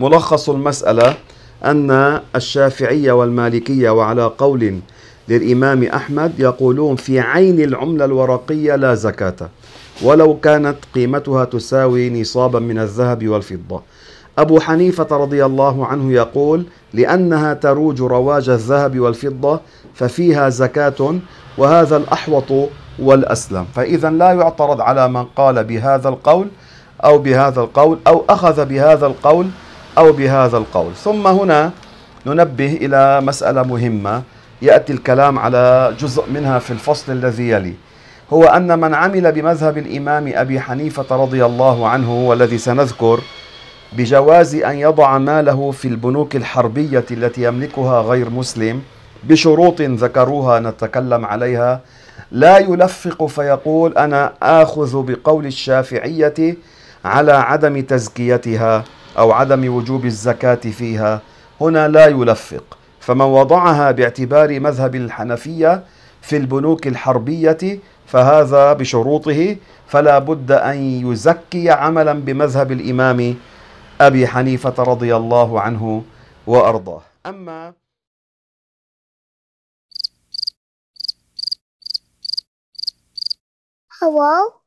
ملخص المسألة أن الشافعية والمالكية وعلى قول للإمام أحمد يقولون في عين العملة الورقية لا زكاة ولو كانت قيمتها تساوي نصابا من الذهب والفضة أبو حنيفة رضي الله عنه يقول لأنها تروج رواج الذهب والفضة ففيها زكاة وهذا الأحوط والأسلم فإذا لا يعترض على من قال بهذا القول أو بهذا القول أو أخذ بهذا القول أو بهذا القول ثم هنا ننبه إلى مسألة مهمة يأتي الكلام على جزء منها في الفصل الذي يلي هو أن من عمل بمذهب الإمام أبي حنيفة رضي الله عنه والذي سنذكر بجواز أن يضع ماله في البنوك الحربية التي يملكها غير مسلم بشروط ذكروها نتكلم عليها لا يلفق فيقول أنا آخذ بقول الشافعية على عدم تزكيتها أو عدم وجوب الزكاة فيها هنا لا يلفق فمن وضعها باعتبار مذهب الحنفية في البنوك الحربية فهذا بشروطه فلا بد أن يزكي عملا بمذهب الإمام أبي حنيفة رضي الله عنه وأرضاه أما Hello?